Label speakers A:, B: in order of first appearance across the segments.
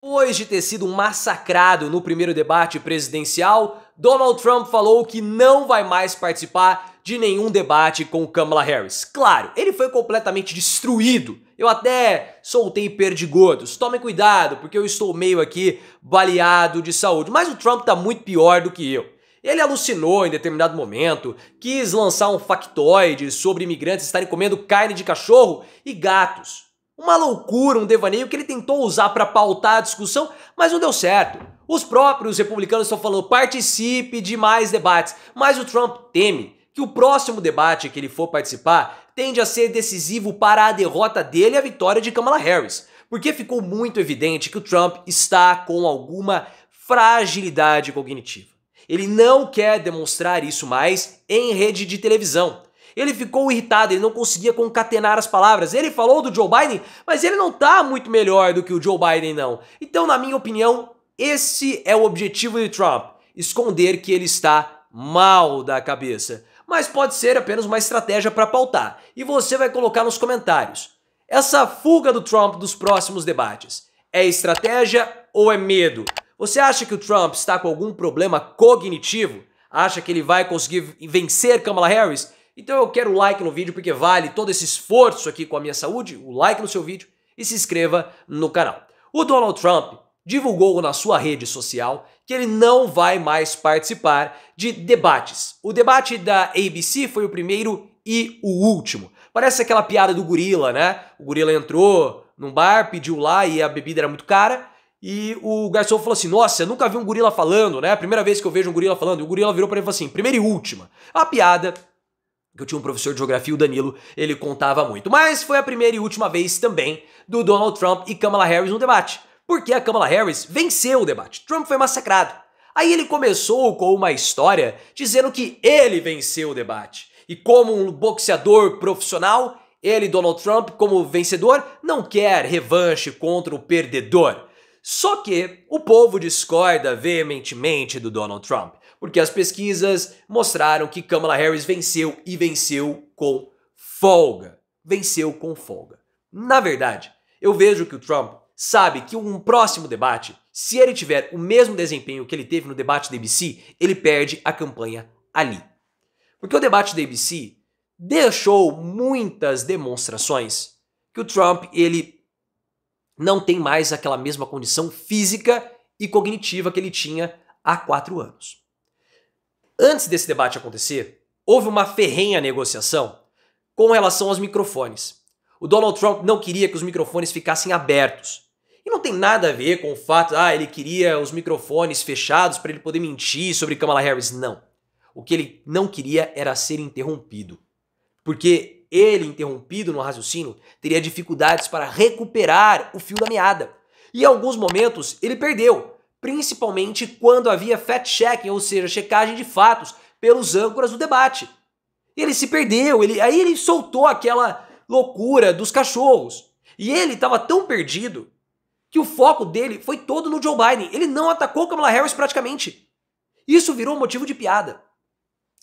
A: Depois de ter sido massacrado no primeiro debate presidencial, Donald Trump falou que não vai mais participar de nenhum debate com Kamala Harris. Claro, ele foi completamente destruído. Eu até soltei perdigodos. Tomem cuidado, porque eu estou meio aqui baleado de saúde. Mas o Trump está muito pior do que eu. Ele alucinou em determinado momento, quis lançar um factoide sobre imigrantes estarem comendo carne de cachorro e gatos. Uma loucura, um devaneio que ele tentou usar para pautar a discussão, mas não deu certo. Os próprios republicanos estão falando participe de mais debates, mas o Trump teme que o próximo debate que ele for participar tende a ser decisivo para a derrota dele e a vitória de Kamala Harris, porque ficou muito evidente que o Trump está com alguma fragilidade cognitiva. Ele não quer demonstrar isso mais em rede de televisão. Ele ficou irritado, ele não conseguia concatenar as palavras. Ele falou do Joe Biden, mas ele não tá muito melhor do que o Joe Biden, não. Então, na minha opinião, esse é o objetivo de Trump: esconder que ele está mal da cabeça. Mas pode ser apenas uma estratégia para pautar. E você vai colocar nos comentários. Essa fuga do Trump dos próximos debates é estratégia ou é medo? Você acha que o Trump está com algum problema cognitivo? Acha que ele vai conseguir vencer Kamala Harris? Então eu quero like no vídeo porque vale todo esse esforço aqui com a minha saúde, o like no seu vídeo e se inscreva no canal. O Donald Trump divulgou na sua rede social que ele não vai mais participar de debates. O debate da ABC foi o primeiro e o último. Parece aquela piada do gorila, né? O gorila entrou num bar, pediu lá e a bebida era muito cara. E o garçom falou assim: Nossa, eu nunca vi um gorila falando, né? primeira vez que eu vejo um gorila falando. E o gorila virou para ele e falou assim: Primeira e última. A piada que eu tinha um professor de geografia, o Danilo, ele contava muito. Mas foi a primeira e última vez também do Donald Trump e Kamala Harris no debate, porque a Kamala Harris venceu o debate. Trump foi massacrado. Aí ele começou com uma história dizendo que ele venceu o debate. E como um boxeador profissional, ele, Donald Trump, como vencedor, não quer revanche contra o perdedor. Só que o povo discorda veementemente do Donald Trump porque as pesquisas mostraram que Kamala Harris venceu e venceu com folga. Venceu com folga. Na verdade, eu vejo que o Trump sabe que um próximo debate, se ele tiver o mesmo desempenho que ele teve no debate da ABC, ele perde a campanha ali. Porque o debate da ABC deixou muitas demonstrações que o Trump ele não tem mais aquela mesma condição física e cognitiva que ele tinha há quatro anos. Antes desse debate acontecer, houve uma ferrenha negociação com relação aos microfones. O Donald Trump não queria que os microfones ficassem abertos. E não tem nada a ver com o fato, ah, ele queria os microfones fechados para ele poder mentir sobre Kamala Harris. Não. O que ele não queria era ser interrompido. Porque ele, interrompido no raciocínio, teria dificuldades para recuperar o fio da meada. E em alguns momentos ele perdeu, principalmente quando havia fact-checking, ou seja, checagem de fatos, pelos âncoras do debate. Ele se perdeu, ele, aí ele soltou aquela loucura dos cachorros. E ele estava tão perdido que o foco dele foi todo no Joe Biden. Ele não atacou Kamala Harris praticamente. Isso virou motivo de piada.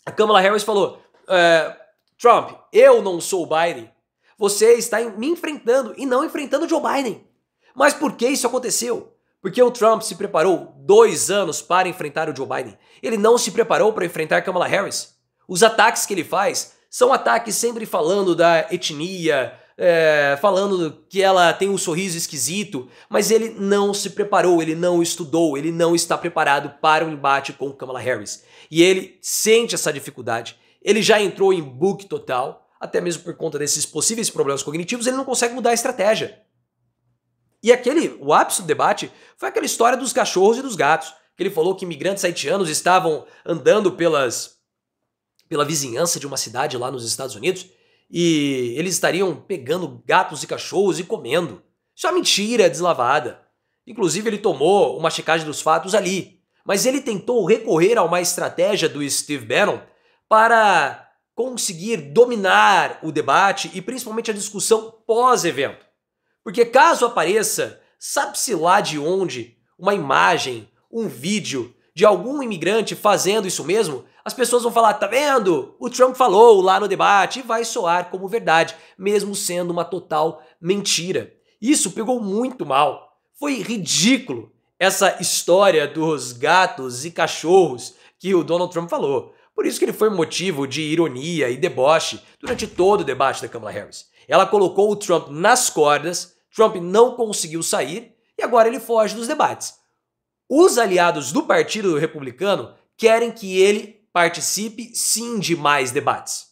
A: A Kamala Harris falou: é, Trump, eu não sou o Biden. Você está me enfrentando e não enfrentando o Joe Biden. Mas por que isso aconteceu? Porque o Trump se preparou dois anos para enfrentar o Joe Biden. Ele não se preparou para enfrentar Kamala Harris. Os ataques que ele faz são ataques sempre falando da etnia, é, falando que ela tem um sorriso esquisito, mas ele não se preparou, ele não estudou, ele não está preparado para o um embate com Kamala Harris. E ele sente essa dificuldade. Ele já entrou em book total, até mesmo por conta desses possíveis problemas cognitivos, ele não consegue mudar a estratégia. E aquele, o ápice do debate foi aquela história dos cachorros e dos gatos, que ele falou que imigrantes haitianos estavam andando pelas pela vizinhança de uma cidade lá nos Estados Unidos e eles estariam pegando gatos e cachorros e comendo. Isso é uma mentira deslavada. Inclusive, ele tomou uma checagem dos fatos ali. Mas ele tentou recorrer a uma estratégia do Steve Bannon para conseguir dominar o debate e principalmente a discussão pós-evento. Porque caso apareça, sabe-se lá de onde, uma imagem, um vídeo de algum imigrante fazendo isso mesmo, as pessoas vão falar: tá vendo? O Trump falou lá no debate e vai soar como verdade, mesmo sendo uma total mentira. Isso pegou muito mal. Foi ridículo essa história dos gatos e cachorros que o Donald Trump falou. Por isso que ele foi motivo de ironia e deboche durante todo o debate da Kamala Harris. Ela colocou o Trump nas cordas Trump não conseguiu sair e agora ele foge dos debates. Os aliados do Partido Republicano querem que ele participe sim de mais debates.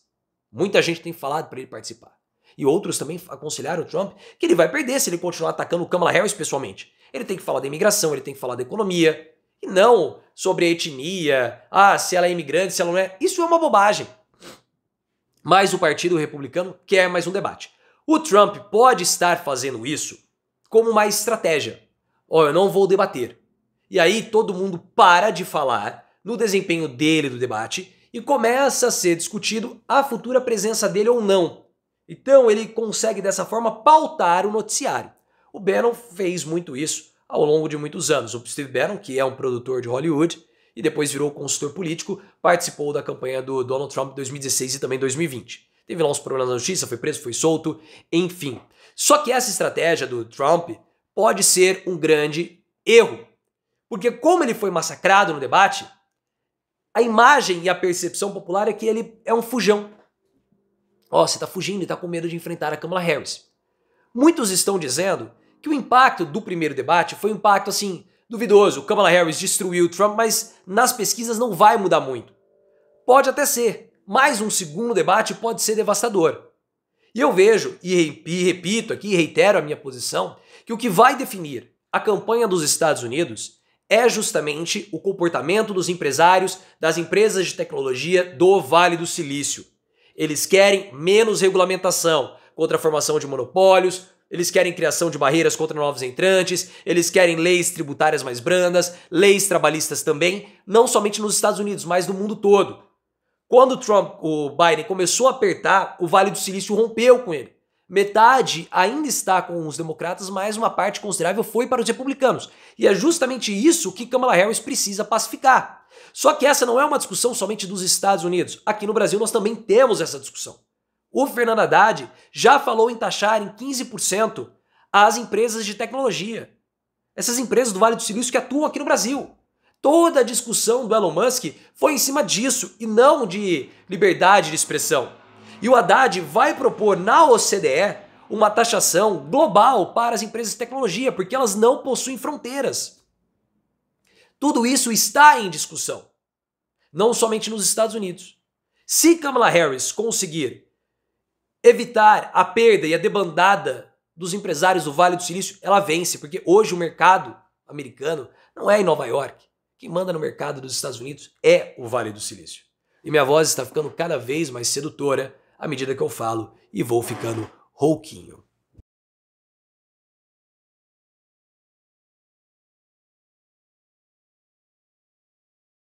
A: Muita gente tem falado para ele participar. E outros também aconselharam o Trump que ele vai perder se ele continuar atacando o Kamala Harris pessoalmente. Ele tem que falar da imigração, ele tem que falar da economia, e não sobre a etnia, ah, se ela é imigrante, se ela não é. Isso é uma bobagem. Mas o Partido Republicano quer mais um debate. O Trump pode estar fazendo isso como uma estratégia. Ó, oh, eu não vou debater. E aí todo mundo para de falar no desempenho dele do debate e começa a ser discutido a futura presença dele ou não. Então ele consegue dessa forma pautar o noticiário. O Bannon fez muito isso ao longo de muitos anos. O Steve Bannon, que é um produtor de Hollywood e depois virou consultor político, participou da campanha do Donald Trump 2016 e também 2020 teve lá uns problemas na justiça, foi preso, foi solto, enfim. Só que essa estratégia do Trump pode ser um grande erro. Porque como ele foi massacrado no debate, a imagem e a percepção popular é que ele é um fujão. Ó, oh, você tá fugindo e tá com medo de enfrentar a Kamala Harris. Muitos estão dizendo que o impacto do primeiro debate foi um impacto assim duvidoso. Kamala Harris destruiu Trump, mas nas pesquisas não vai mudar muito. Pode até ser, mais um segundo debate pode ser devastador. E eu vejo, e repito aqui, reitero a minha posição, que o que vai definir a campanha dos Estados Unidos é justamente o comportamento dos empresários das empresas de tecnologia do Vale do Silício. Eles querem menos regulamentação contra a formação de monopólios, eles querem criação de barreiras contra novos entrantes, eles querem leis tributárias mais brandas, leis trabalhistas também, não somente nos Estados Unidos, mas no mundo todo. Quando o Trump, o Biden começou a apertar, o Vale do Silício rompeu com ele. Metade ainda está com os democratas, mas uma parte considerável foi para os republicanos. E é justamente isso que Kamala Harris precisa pacificar. Só que essa não é uma discussão somente dos Estados Unidos. Aqui no Brasil nós também temos essa discussão. O Fernando Haddad já falou em taxar em 15% as empresas de tecnologia. Essas empresas do Vale do Silício que atuam aqui no Brasil. Toda a discussão do Elon Musk foi em cima disso e não de liberdade de expressão. E o Haddad vai propor na OCDE uma taxação global para as empresas de tecnologia, porque elas não possuem fronteiras. Tudo isso está em discussão, não somente nos Estados Unidos. Se Kamala Harris conseguir evitar a perda e a debandada dos empresários do Vale do Silício, ela vence, porque hoje o mercado americano não é em Nova York, quem manda no mercado dos Estados Unidos é o Vale do Silício. E minha voz está ficando cada vez mais sedutora à medida que eu falo e vou ficando rouquinho.